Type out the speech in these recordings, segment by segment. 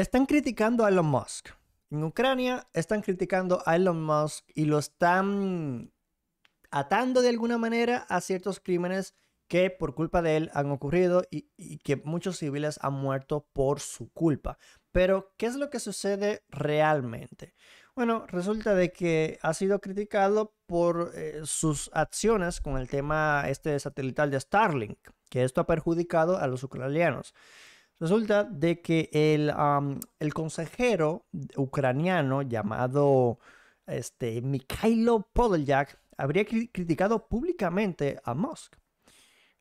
Están criticando a Elon Musk. En Ucrania están criticando a Elon Musk y lo están atando de alguna manera a ciertos crímenes que por culpa de él han ocurrido y, que muchos civiles han muerto por su culpa. Pero, ¿qué es lo que sucede realmente? Bueno, resulta de que ha sido criticado por eh, sus acciones con el tema este satelital de Starlink, que esto ha perjudicado a los ucranianos. Resulta de que el, el consejero ucraniano llamado este, Mikhailo Podolyak habría criticado públicamente a Musk.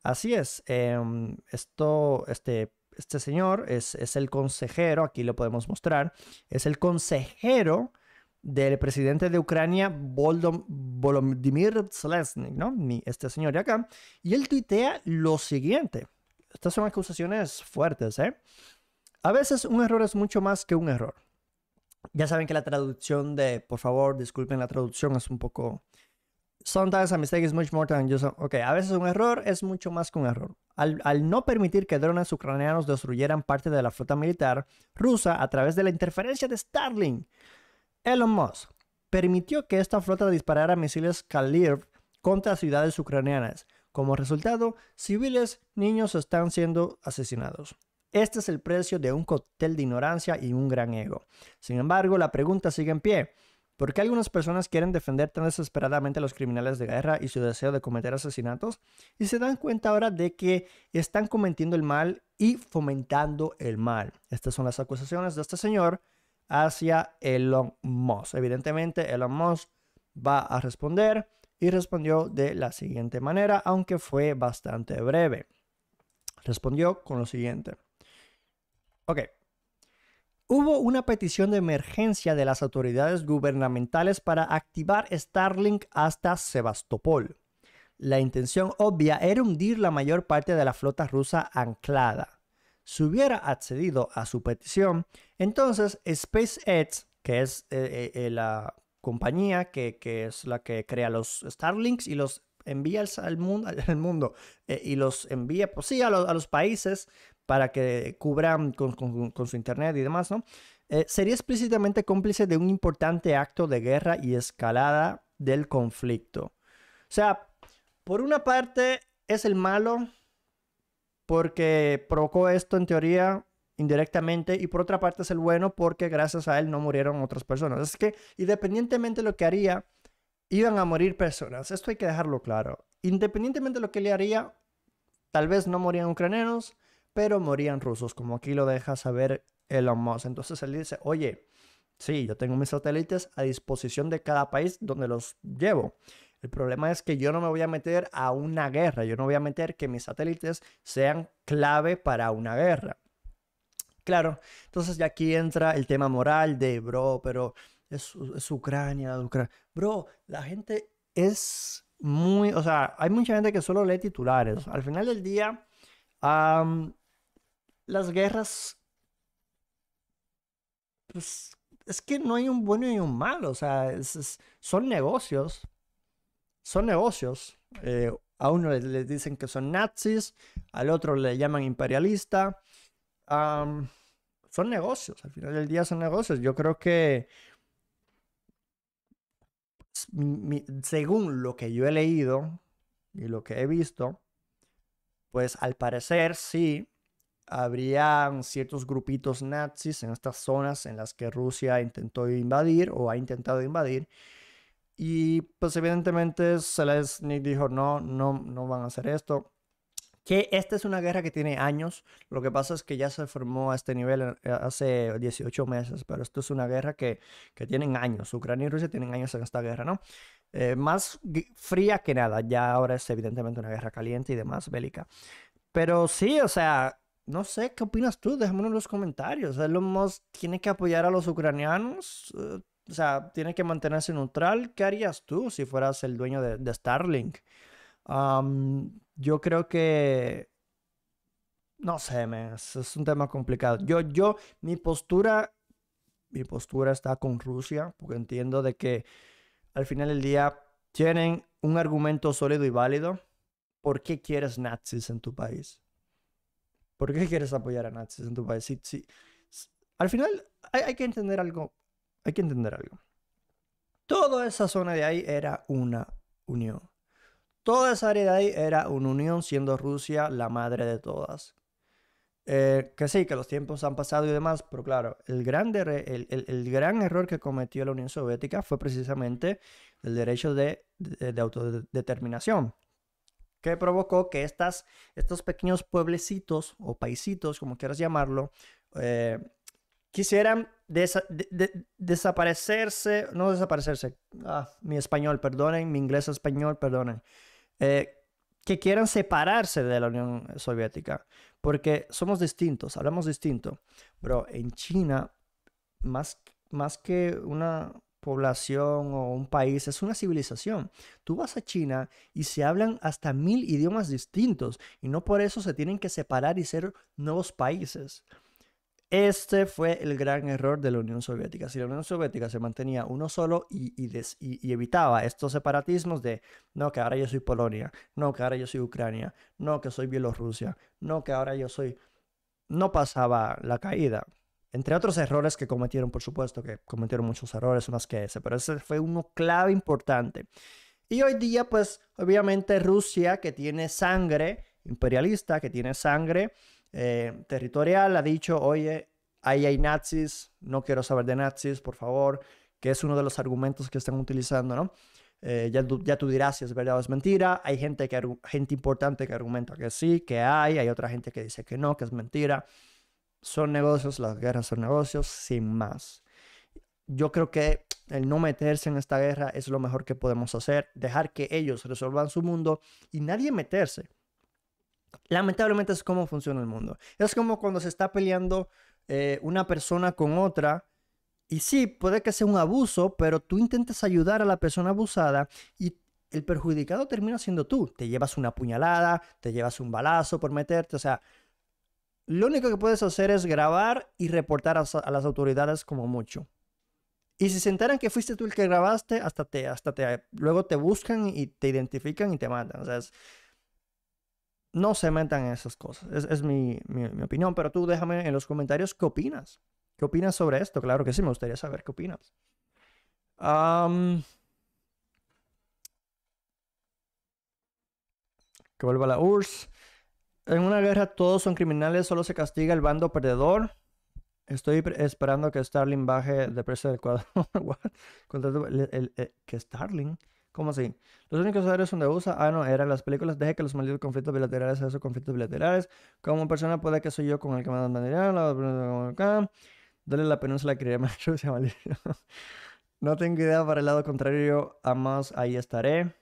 Así es, em, esto, este, este señor es, el consejero, aquí lo podemos mostrar, es el consejero del presidente de Ucrania, Volodymyr Zelensky, ¿no? Este señor de acá, y él tuitea lo siguiente estas son acusaciones fuertes, ¿eh? A veces un error es mucho más que un error. Ya saben que la traducción de, por favor, disculpen la traducción, es un poco... Sometimes a mistake is much more than just... Ok, a veces un error es mucho más que un error. Al, no permitir que drones ucranianos destruyeran parte de la flota militar rusa a través de la interferencia de Starlink, Elon Musk permitió que esta flota disparara misiles Kalir contra ciudades ucranianas, como resultado, civiles, niños están siendo asesinados. Este es el precio de un cóctel de ignorancia y un gran ego. Sin embargo, la pregunta sigue en pie. ¿Por qué algunas personas quieren defender tan desesperadamente a los criminales de guerra y su deseo de cometer asesinatos? Y se dan cuenta ahora de que están cometiendo el mal y fomentando el mal. Estas son las acusaciones de este señor hacia Elon Musk. Evidentemente, Elon Musk va a responder y respondió de la siguiente manera, aunque fue bastante breve. Respondió con lo siguiente. Ok. Hubo una petición de emergencia de las autoridades gubernamentales para activar Starlink hasta Sebastopol. La intención obvia era hundir la mayor parte de la flota rusa anclada. Si hubiera accedido a su petición, entonces SpaceX, que es eh, eh, eh, la compañía que, es la que crea los Starlinks y los envía al, mundo, mundo eh, y los envía, pues sí, a, los países para que cubran con, su internet y demás, ¿no? Eh, sería explícitamente cómplice de un importante acto de guerra y escalada del conflicto. O sea, por una parte es el malo porque provocó esto en teoría indirectamente y por otra parte es el bueno porque gracias a él no murieron otras personas. Es que independientemente de lo que haría, iban a morir personas. Esto hay que dejarlo claro. Independientemente de lo que le haría, tal vez no morían ucranianos, pero morían rusos, como aquí lo deja saber Elon Musk. Entonces él dice, oye, sí, yo tengo mis satélites a disposición de cada país donde los llevo. El problema es que yo no me voy a meter a una guerra, yo no voy a meter que mis satélites sean clave para una guerra. Claro, entonces ya aquí entra el tema moral de, bro, pero es, es Ucrania, Ucrania. Bro, la gente es muy, o sea, hay mucha gente que solo lee titulares. Al final del día, las guerras, pues es que no hay un bueno y un malo, o sea, son negocios, son negocios. Eh, a uno le, dicen que son nazis, al otro le llaman imperialista, son negocios, al final del día son negocios. Yo creo que, según lo que yo he leído y lo que he visto, pues al parecer sí habrían ciertos grupitos nazis en estas zonas en las que Rusia intentó invadir o ha intentado invadir. Y pues evidentemente Zelensky dijo, no, no van a hacer esto que esta es una guerra que tiene años. Lo que pasa es que ya se formó a este nivel eh, hace 18 meses, pero esto es una guerra que, que tienen años. Ucrania y Rusia tienen años en esta guerra, ¿no? Eh, más fría que nada. Ya ahora es evidentemente una guerra caliente y demás, bélica. Pero sí, o sea, no sé, ¿qué opinas tú? Déjame en los comentarios. Elon Musk tiene que apoyar a los ucranianos. Eh, o sea, tiene que mantenerse neutral. ¿Qué harías tú si fueras el dueño de, Starlink? Yo creo que... No sé, es, un tema complicado. Yo, yo, mi postura, mi postura está con Rusia, porque entiendo de que al final del día tienen un argumento sólido y válido. ¿Por qué quieres nazis en tu país? ¿Por qué quieres apoyar a nazis en tu país? Al final hay, hay que entender algo. Hay que entender algo. Toda esa zona de ahí era una unión. Toda esa área de ahí era una unión, siendo Rusia la madre de todas. Eh, que sí, que los tiempos han pasado y demás, pero claro, el, grande el, gran error que cometió la Unión Soviética fue precisamente el derecho de, autodeterminación, que provocó que estas, estos pequeños pueblecitos o paisitos, como quieras llamarlo, eh, quisieran desaparecerse, no desaparecerse, ah, mi español, perdonen, mi inglés español, perdonen eh, que quieran separarse de la Unión Soviética, porque somos distintos, hablamos distinto. Pero en China, más, más que una población o un país, es una civilización. Tú vas a China y se hablan hasta mil idiomas distintos y no por eso se tienen que separar y ser nuevos países. Este fue el gran error de la Unión Soviética. Si la Unión Soviética se mantenía uno solo y, evitaba estos separatismos de, no, que ahora yo soy Polonia, no, que ahora yo soy Ucrania, no, que soy Bielorrusia, no, que ahora yo soy... No pasaba la caída. Entre otros errores que cometieron, por supuesto, que cometieron muchos errores más que ese, pero ese fue uno clave importante. Y hoy día, pues, obviamente Rusia, que tiene sangre imperialista, que tiene sangre eh, territorial ha dicho, oye, ahí hay nazis, no quiero saber de nazis, por favor, que es uno de los argumentos que están utilizando, ¿no? Eh, ya, ya, tú dirás si es verdad o es mentira. Hay gente, que, gente importante que argumenta que sí, que hay. Hay otra gente que dice que no, que es mentira. Son negocios, las guerras son negocios, sin más. Yo creo que el no meterse en esta guerra es lo mejor que podemos hacer. Dejar que ellos resuelvan su mundo y nadie meterse. Lamentablemente es como funciona el mundo. Es como cuando se está peleando eh, una persona con otra. Y sí, puede que sea un abuso, pero tú intentas ayudar a la persona abusada y el perjudicado termina siendo tú. Te llevas una puñalada, te llevas un balazo por meterte. O sea, lo único que puedes hacer es grabar y reportar a, las autoridades como mucho. Y si se enteran que fuiste tú el que grabaste, hasta te, hasta te, luego te buscan y te identifican y te matan. O sea, no se metan en esas cosas. Es, mi, opinión, pero tú déjame en los comentarios qué opinas. ¿Qué opinas sobre esto? Claro que sí, me gustaría saber qué opinas. que vuelva la URSS. En una guerra todos son criminales, solo se castiga el bando perdedor. Estoy esperando que Starling baje de precio del cuadro. ¿Qué Starling. ¿Cómo así? Los únicos horarios donde usa, ah, no, eran las películas. Deje que los malditos conflictos bilaterales sean esos conflictos bilaterales. Como persona puede que soy yo con el que me mandan acá. Dale la península que más Rusia, No tengo idea para el lado contrario, a más ahí estaré.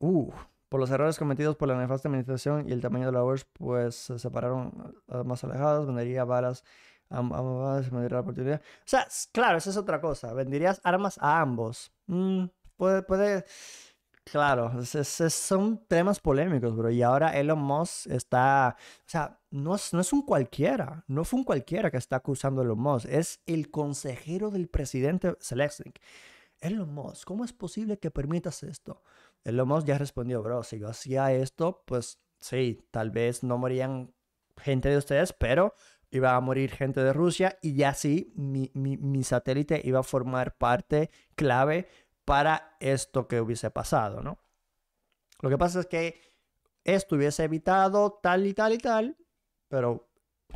Uh, por los errores cometidos por la nefasta administración y el tamaño de la wars, pues se separaron las ah, más alejados. vendería balas a me la oportunidad. O sea, claro, esa es otra cosa, venderías armas a ambos. Mm puede, puede, claro, son temas polémicos, bro. Y ahora Elon Musk está, o sea, no es, un cualquiera, no fue un cualquiera que está acusando a Elon Musk, es el consejero del presidente Zelensky. Elon Musk, ¿cómo es posible que permitas esto? Elon Musk ya respondió, bro, si yo hacía esto, pues sí, tal vez no morían gente de ustedes, pero iba a morir gente de Rusia y ya sí, mi, mi satélite iba a formar parte clave para esto que hubiese pasado, ¿no? Lo que pasa es que esto hubiese evitado tal y tal y tal, pero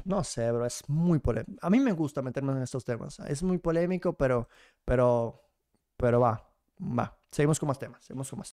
no sé, bro, es muy polémico. A mí me gusta meternos en estos temas. Es muy polémico, pero, pero, pero va, va. Seguimos con más temas, seguimos con más.